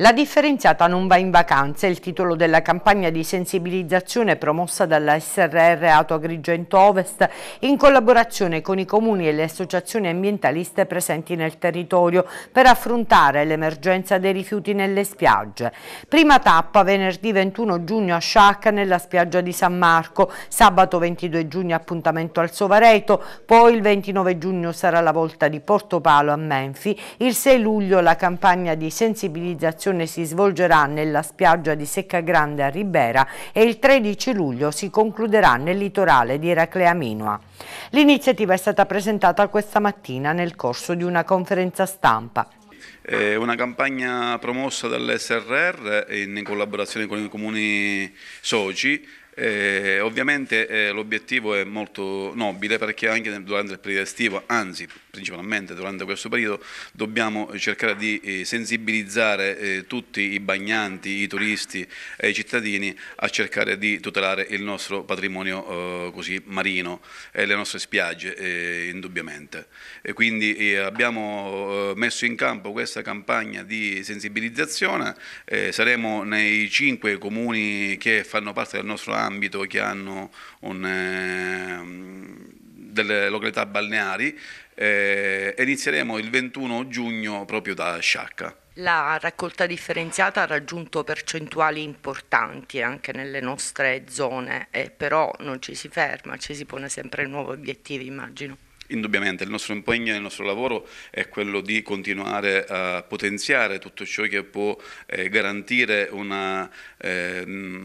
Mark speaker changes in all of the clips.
Speaker 1: La differenziata non va in vacanza è il titolo della campagna di sensibilizzazione promossa dalla SRR Auto Agrigento Ovest in collaborazione con i comuni e le associazioni ambientaliste presenti nel territorio per affrontare l'emergenza dei rifiuti nelle spiagge. Prima tappa venerdì 21 giugno a Sciacca nella spiaggia di San Marco, sabato 22 giugno appuntamento al Sovareto, poi il 29 giugno sarà la volta di Portopalo a Menfi, il 6 luglio la campagna di sensibilizzazione manifestazione si svolgerà nella spiaggia di Secca Grande a Ribera e il 13 luglio si concluderà nel litorale di Eraclea Minua. L'iniziativa è stata presentata questa mattina nel corso di una conferenza stampa.
Speaker 2: È una campagna promossa dall'SRR in collaborazione con i comuni soci eh, ovviamente eh, l'obiettivo è molto nobile perché anche durante il periodo estivo, anzi principalmente durante questo periodo, dobbiamo cercare di eh, sensibilizzare eh, tutti i bagnanti, i turisti e i cittadini a cercare di tutelare il nostro patrimonio eh, così, marino e le nostre spiagge eh, indubbiamente. E quindi abbiamo messo in campo questa campagna di sensibilizzazione, saremo nei cinque comuni che fanno parte del nostro anno ambito che hanno un, ehm, delle località balneari eh, e inizieremo il 21 giugno proprio da Sciacca.
Speaker 3: La raccolta differenziata ha raggiunto percentuali importanti anche nelle nostre zone, eh, però non ci si ferma, ci si pone sempre nuovi obiettivi, immagino
Speaker 2: indubbiamente il nostro impegno e il nostro lavoro è quello di continuare a potenziare tutto ciò che può eh, garantire una, eh,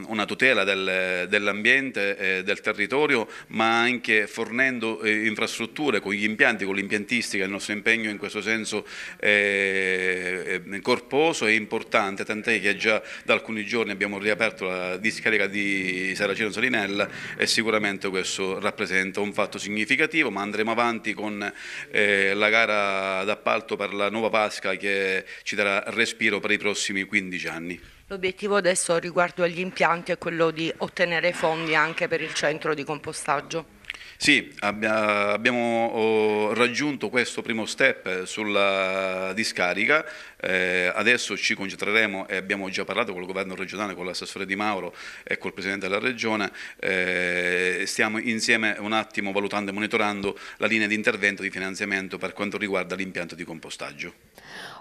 Speaker 2: una tutela del, dell'ambiente e del territorio, ma anche fornendo eh, infrastrutture con gli impianti, con l'impiantistica, il nostro impegno in questo senso è, è corposo e importante, tant'è che già da alcuni giorni abbiamo riaperto la discarica di Saraceno Salinella e sicuramente questo rappresenta un fatto significativo, ma andremo avanti avanti con eh, la gara d'appalto per la nuova Pasca che ci darà respiro per i prossimi 15 anni.
Speaker 3: L'obiettivo adesso riguardo agli impianti è quello di ottenere fondi anche per il centro di compostaggio.
Speaker 2: Sì, abbia, abbiamo oh, raggiunto questo primo step sulla discarica, eh, adesso ci concentreremo e abbiamo già parlato con il governo regionale, con l'assessore Di Mauro e col Presidente della Regione, eh, stiamo insieme un attimo valutando e monitorando la linea di intervento di finanziamento per quanto riguarda l'impianto di compostaggio.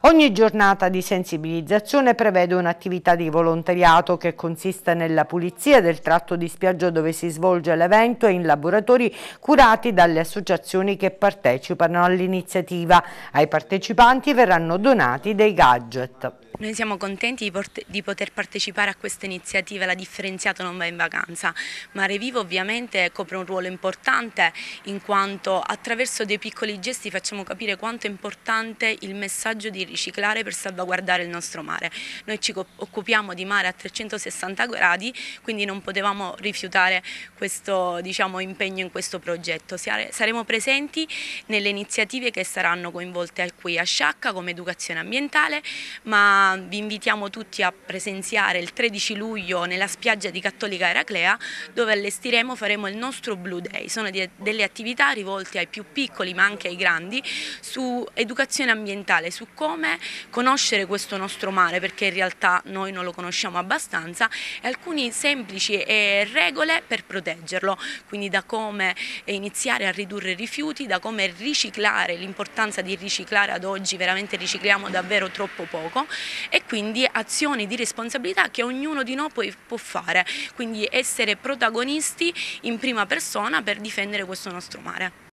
Speaker 1: Ogni giornata di sensibilizzazione prevede un'attività di volontariato che consiste nella pulizia del tratto di spiaggia dove si svolge l'evento e in laboratori curati dalle associazioni che partecipano all'iniziativa. Ai partecipanti verranno donati dei gadget.
Speaker 4: Noi siamo contenti di, di poter partecipare a questa iniziativa, la differenziata non va in vacanza, Mare Vivo ovviamente copre un ruolo importante in quanto attraverso dei piccoli gesti facciamo capire quanto è importante il messaggio di riciclare per salvaguardare il nostro mare. Noi ci occupiamo di mare a 360 gradi, quindi non potevamo rifiutare questo diciamo, impegno in questo questo progetto. Saremo presenti nelle iniziative che saranno coinvolte qui a Sciacca come educazione ambientale, ma vi invitiamo tutti a presenziare il 13 luglio nella spiaggia di Cattolica Eraclea dove allestiremo, faremo il nostro Blue Day. Sono delle attività rivolte ai più piccoli ma anche ai grandi su educazione ambientale, su come conoscere questo nostro mare perché in realtà noi non lo conosciamo abbastanza e alcune semplici regole per proteggerlo, quindi da come iniziare a ridurre i rifiuti, da come riciclare, l'importanza di riciclare ad oggi, veramente ricicliamo davvero troppo poco e quindi azioni di responsabilità che ognuno di noi può fare, quindi essere protagonisti in prima persona per difendere questo nostro mare.